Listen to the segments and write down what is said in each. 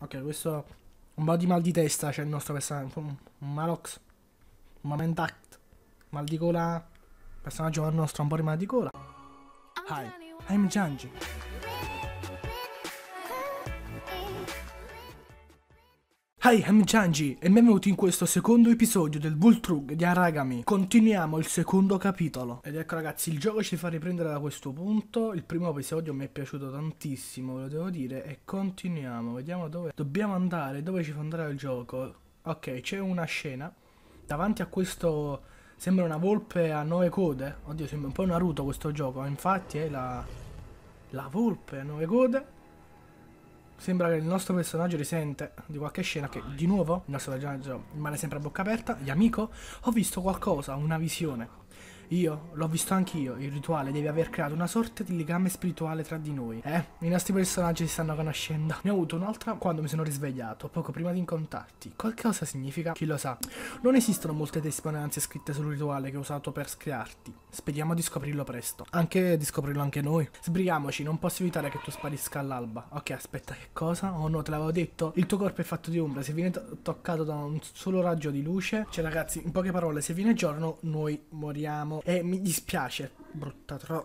Ok, questo... Un po' di mal di testa c'è il nostro personaggio. Un Malox. Un Momentact. Mal di gola. Personaggio nostro un po' di mal di gola. I'm Hi, Gianni. I'm Gianji. Hi, I'm Janji e benvenuti in questo secondo episodio del Vultrug di Aragami. Continuiamo il secondo capitolo. Ed ecco ragazzi, il gioco ci fa riprendere da questo punto. Il primo episodio mi è piaciuto tantissimo, ve lo devo dire. E continuiamo, vediamo dove dobbiamo andare, dove ci fa andare il gioco. Ok, c'è una scena davanti a questo... Sembra una volpe a nove code. Oddio, sembra un po' Naruto questo gioco. Infatti è la... La volpe a nove code Sembra che il nostro personaggio risente di qualche scena che, di nuovo, il nostro personaggio rimane sempre a bocca aperta. Gli amico, ho visto qualcosa, una visione. Io l'ho visto anch'io, il rituale deve aver creato una sorta di legame spirituale tra di noi. Eh, i nostri personaggi si stanno conoscendo. Ne ho avuto un'altra quando mi sono risvegliato, poco prima di incontrarti. Qualcosa significa? Chi lo sa. Non esistono molte testimonianze scritte sul rituale che ho usato per crearti. Speriamo di scoprirlo presto. Anche di scoprirlo anche noi. Sbrigiamoci, non posso evitare che tu sparisca all'alba. Ok, aspetta, che cosa? Oh no, te l'avevo detto? Il tuo corpo è fatto di ombra, se viene to toccato da un solo raggio di luce... Cioè ragazzi, in poche parole, se viene giorno noi moriamo e eh, mi dispiace, brutta tro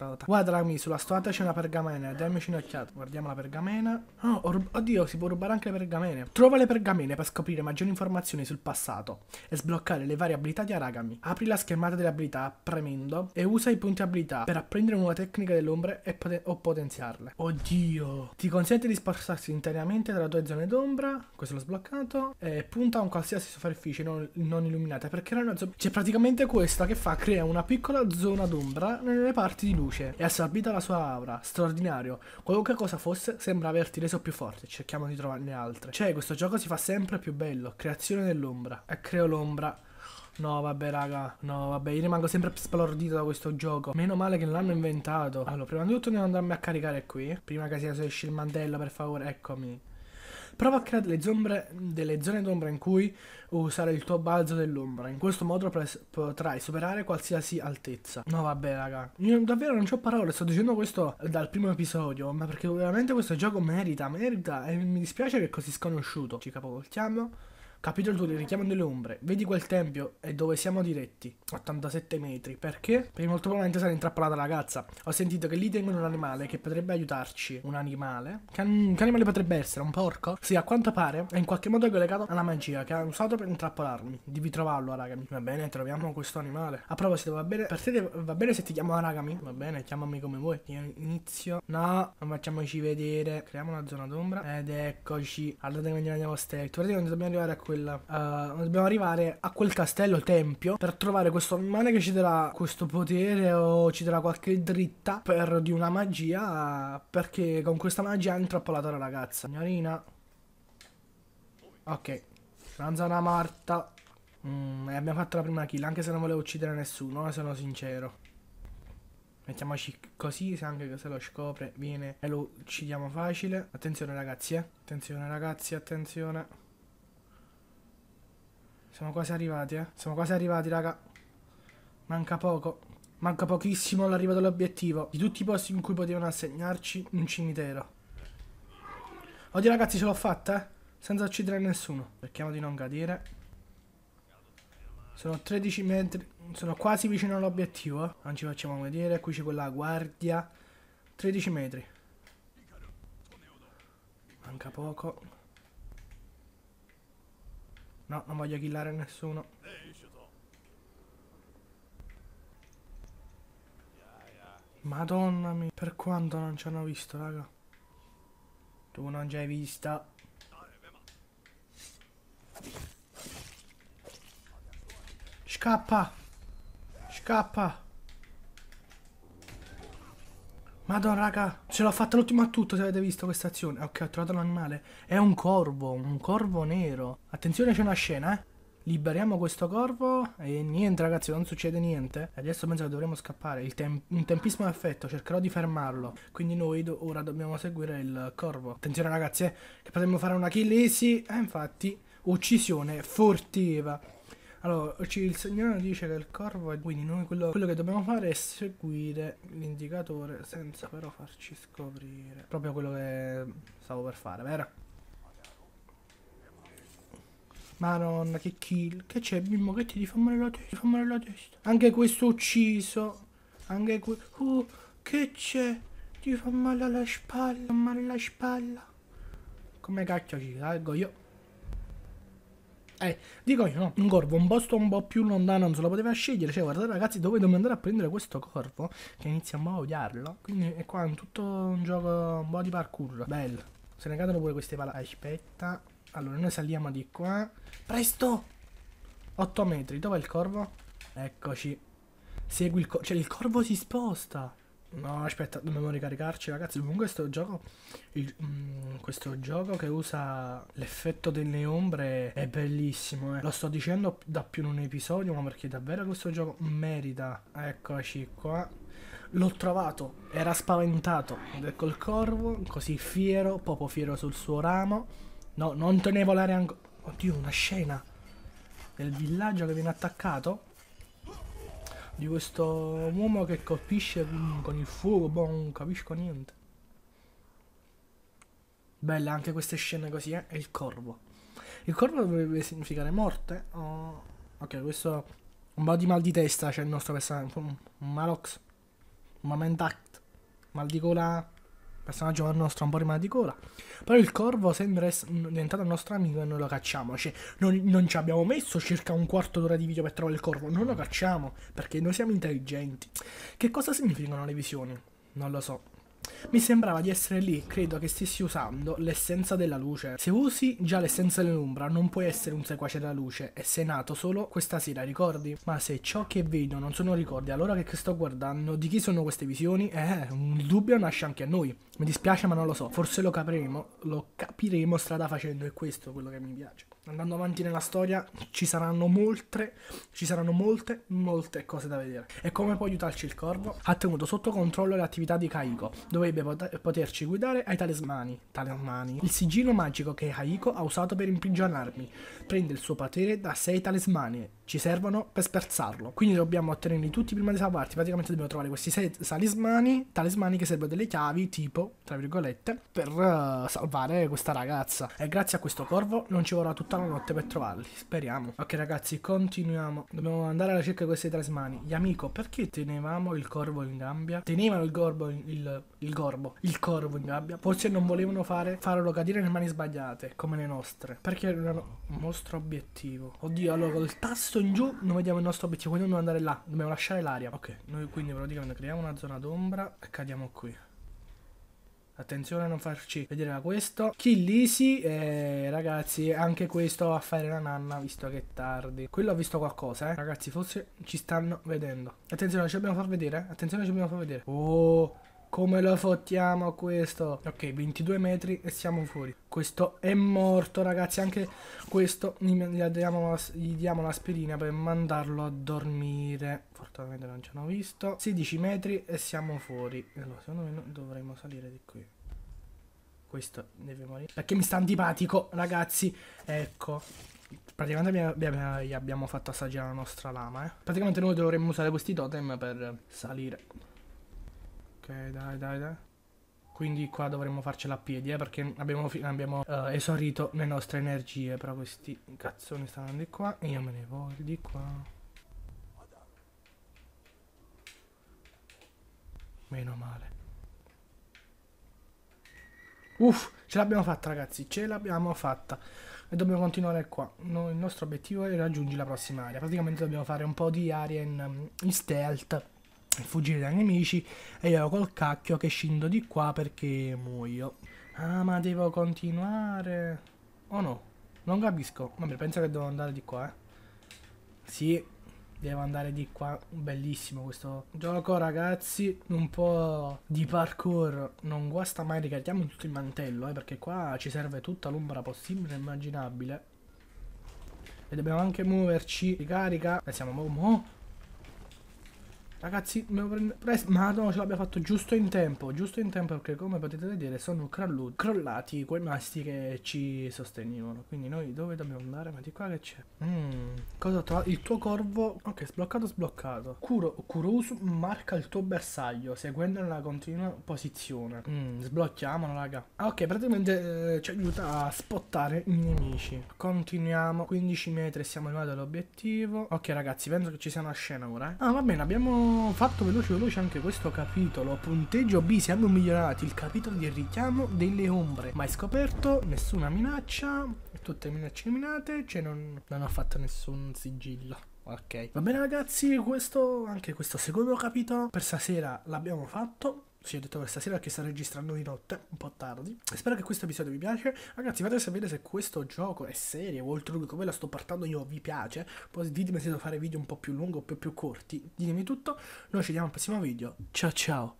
strada. Guarda amici, sulla stonata c'è una pergamena, dammici un'occhiata. Guardiamo la pergamena. Oh, oddio, si può rubare anche le pergamene. Trova le pergamene per scoprire maggiori informazioni sul passato e sbloccare le varie abilità di Aragami. Apri la schermata delle abilità premendo e usa i punti abilità per apprendere nuove tecnica delle ombre poten o potenziarle. Oddio. Ti consente di spostarsi internamente dalla tua zona d'ombra. Questo l'ho sbloccato. E punta a un qualsiasi superficie non, non illuminata perché era una zona... C'è praticamente questa che fa, crea una piccola zona d'ombra nelle parti di luce luce e assorbita la sua aura. Straordinario. Qualunque cosa fosse, sembra averti reso più forte. Cerchiamo di trovarne altre. Cioè, questo gioco si fa sempre più bello. Creazione dell'ombra. E creo l'ombra. No, vabbè, raga. No, vabbè, io rimango sempre sbalordito da questo gioco. Meno male che l'hanno inventato. Allora, prima di tutto devo andarmi a caricare qui. Prima che sia esce il mantello, per favore. Eccomi. Prova a creare delle, zombre, delle zone d'ombra in cui usare il tuo balzo dell'ombra. In questo modo potrai superare qualsiasi altezza. No vabbè raga, io davvero non ho parole, sto dicendo questo dal primo episodio, ma perché veramente questo gioco merita, merita e mi dispiace che è così sconosciuto. Ci capovoltiamo. Capitolo 2 del richiamo delle ombre. Vedi quel tempio? È dove siamo diretti. 87 metri. Perché? Perché molto probabilmente sarà intrappolata la ragazza. Ho sentito che lì tengono un animale che potrebbe aiutarci. Un animale? Che, che animale potrebbe essere? Un porco? Sì, a quanto pare è in qualche modo collegato alla magia che ha usato per intrappolarmi. Devi trovarlo, Aragami. Va bene, troviamo questo animale. A proposito, va bene. Per te va bene se ti chiamo Aragami? Va bene, chiamami come vuoi. Io inizio. No, non facciamoci vedere. Creiamo una zona d'ombra. Ed eccoci. Allora, andiamo a stealth. Guardate, dobbiamo arrivare a qui quella. Uh, dobbiamo arrivare a quel castello tempio per trovare questo animale che ci darà questo potere o ci darà qualche dritta per di una magia. Perché con questa magia ha intrappolata la ragazza. Signorina. Ok. Ranzana Marta. Mm, abbiamo fatto la prima kill, anche se non volevo uccidere nessuno, eh, sono sincero. Mettiamoci così, se anche se lo scopre viene e lo uccidiamo facile. Attenzione ragazzi, eh. Attenzione ragazzi, attenzione. Siamo quasi arrivati, eh. Siamo quasi arrivati, raga. Manca poco. Manca pochissimo all'arrivo dell'obiettivo. Di tutti i posti in cui potevano assegnarci un cimitero. Oddio ragazzi, ce l'ho fatta, eh. Senza uccidere nessuno. Cerchiamo di non cadere. Sono 13 metri, sono quasi vicino all'obiettivo. Eh? Non ci facciamo vedere, qui c'è quella guardia. 13 metri. Manca poco. No, non voglio killare nessuno. Madonna mia, per quanto non ci hanno visto, raga. Tu non ci hai vista. Scappa! Scappa! Madonna, raga, ce l'ho fatta l'ultima a tutto, se avete visto questa azione. Ah, ok, ho trovato l'animale. È un corvo, un corvo nero. Attenzione, c'è una scena, eh. Liberiamo questo corvo e niente ragazzi, non succede niente. Adesso penso che dovremmo scappare. Il tem un tempismo effetto, cercherò di fermarlo. Quindi noi do ora dobbiamo seguire il corvo. Attenzione ragazzi, eh, che potremmo fare una kill easy. E eh, infatti, uccisione furtiva. Allora, il signore dice che il corvo è... Quindi noi quello, quello, che dobbiamo fare è seguire l'indicatore senza però farci scoprire. Proprio quello che stavo per fare, vero? Madonna, che kill. Che c'è, bimbo? Che ti devi far male la testa? Ti fa male la testa. Anche questo ucciso. Anche questo... Uh, che c'è? Ti fa male la spalla, male alla spalla. Come cacchio ci salgo io? Eh, dico io, no, un corvo, un posto un po' più lontano non se lo poteva scegliere. Cioè, guardate ragazzi, dove dobbiamo andare a prendere questo corvo? Che iniziamo a odiarlo. Quindi è qua un tutto un gioco un po' di parkour. Bello. Se ne cadono pure queste pala. Aspetta. Allora, noi saliamo di qua. Presto! 8 metri. Dov'è il corvo? Eccoci. Segui il corvo. Cioè, il corvo si sposta. No, aspetta, dobbiamo ricaricarci, ragazzi. Comunque questo gioco. Il, mm, questo gioco che usa l'effetto delle ombre è bellissimo, eh. Lo sto dicendo da più di un episodio, ma perché davvero questo gioco merita. Eccoci qua. L'ho trovato, era spaventato. Ecco il corvo, così fiero, proprio fiero sul suo ramo. No, non te ne volare ancora. Oddio, una scena. Del villaggio che viene attaccato. Di questo uomo che colpisce con il fuoco, boh, non capisco niente. Bella anche queste scene così, eh? E il corvo. Il corvo dovrebbe significare morte? Oh. Ok, questo... Un po' di mal di testa c'è cioè il nostro personaggio. Un malox. Un act. Mal di gola personaggio che nostro un po' rimane di cola. Però il corvo sembra essere diventato il nostro amico e noi lo cacciamo. Cioè, non, non ci abbiamo messo circa un quarto d'ora di video per trovare il corvo. Non lo cacciamo perché noi siamo intelligenti. Che cosa significano le visioni? Non lo so. Mi sembrava di essere lì, credo che stessi usando l'essenza della luce. Se usi già l'essenza dell'ombra non puoi essere un seguace della luce e sei nato solo questa sera, ricordi? Ma se ciò che vedo non sono ricordi, allora che sto guardando? Di chi sono queste visioni? Eh, un dubbio nasce anche a noi. Mi dispiace ma non lo so, forse lo capiremo, lo capiremo strada facendo, è questo quello che mi piace andando avanti nella storia ci saranno molte, ci saranno molte, molte cose da vedere. E come può aiutarci il corvo? Ha tenuto sotto controllo le attività di Kaiko, dovrebbe poterci guidare ai talismani, talismani, il sigillo magico che Kaiko ha usato per imprigionarmi. Prende il suo potere da sei talismani ci servono per sperzarlo. Quindi dobbiamo ottenerli tutti prima di salvarti. Praticamente dobbiamo trovare questi sei talismani, talismani che servono delle chiavi, tipo, tra virgolette, per uh, salvare questa ragazza. E grazie a questo corvo non ci vorrà tutta la notte per trovarli, speriamo. Ok ragazzi, continuiamo. Dobbiamo andare alla ricerca di questi talismani. Gli amico, perché tenevamo il corvo in gabbia? Tenevano il corvo in, il, il corvo, il corvo in gabbia? Forse non volevano fare, farlo cadere nelle mani sbagliate, come le nostre. Perché erano un nostro obiettivo. Oddio, allora col tasto in giù non vediamo il nostro obiettivo, quindi non andare là, dobbiamo lasciare l'aria. Ok, noi quindi praticamente creiamo una zona d'ombra e cadiamo qui. Attenzione a non farci vedere da questo. Kill easy. Eh, ragazzi, anche questo va a fare la nanna, visto che è tardi. Quello ho visto qualcosa, eh. Ragazzi, forse ci stanno vedendo. Attenzione, ci dobbiamo far vedere. Attenzione, ci dobbiamo far vedere. Oh... Come lo fottiamo questo? Ok, 22 metri e siamo fuori. Questo è morto, ragazzi. Anche questo gli diamo, gli diamo l'aspirina per mandarlo a dormire. Fortunatamente non ci hanno visto. 16 metri e siamo fuori. Allora, secondo me dovremmo salire di qui. Questo deve morire. Perché mi sta antipatico, ragazzi. Ecco. Praticamente gli abbiamo fatto assaggiare la nostra lama, eh. Praticamente noi dovremmo usare questi totem per salire dai, dai, dai. Quindi qua dovremmo farcela a piedi, eh, perché abbiamo, abbiamo uh, esaurito le nostre energie. Però questi cazzoni stanno di qua e io me ne voglio di qua. Meno male. Uff, ce l'abbiamo fatta ragazzi, ce l'abbiamo fatta. E dobbiamo continuare qua. No, il nostro obiettivo è raggiungere la prossima area. Praticamente dobbiamo fare un po' di aria in, in stealth fuggire dai nemici e io col cacchio che scendo di qua perché muoio. Ah, ma devo continuare. O oh no? Non capisco. Vabbè, penso che devo andare di qua, eh. Sì, devo andare di qua. Bellissimo questo gioco, ragazzi. Un po' di parkour. Non guasta mai, ricarichiamo tutto il mantello, eh, perché qua ci serve tutta l'ombra possibile e immaginabile. E dobbiamo anche muoverci. Ricarica. E eh, siamo... mo Ragazzi, me lo prendo ma no, ce l'abbiamo fatto giusto in tempo, giusto in tempo perché come potete vedere sono crollati quei masti che ci sostenevano. Quindi noi dove dobbiamo andare? Ma di qua che c'è? Mm, cosa ho Il tuo corvo... Ok, sbloccato, sbloccato. Curo, Kurusu marca il tuo bersaglio seguendo una continua posizione. Mmm, sblocchiamolo, raga. Ah, ok, praticamente eh, ci aiuta a spottare i nemici. Continuiamo, 15 metri siamo arrivati all'obiettivo. Ok, ragazzi, penso che ci sia una scena ora, eh. Ah, va bene, abbiamo fatto veloce veloce anche questo capitolo. Punteggio B, siamo migliorati. Il capitolo di richiamo delle ombre. Mai scoperto, nessuna minaccia, tutte minacce minate, cioè non, non ho fatto nessun sigillo. Ok, va bene ragazzi, questo, anche questo secondo capitolo per stasera l'abbiamo fatto sì, ho detto questa stasera che sta registrando di notte, un po' tardi. Spero che questo episodio vi piace. Ragazzi, fate sapere se questo gioco è serio o oltre come la sto portando io, vi piace. Poi ditemi se devo fare video un po' più lunghi o più, più corti. Ditemi tutto. Noi ci vediamo al prossimo video. Ciao ciao.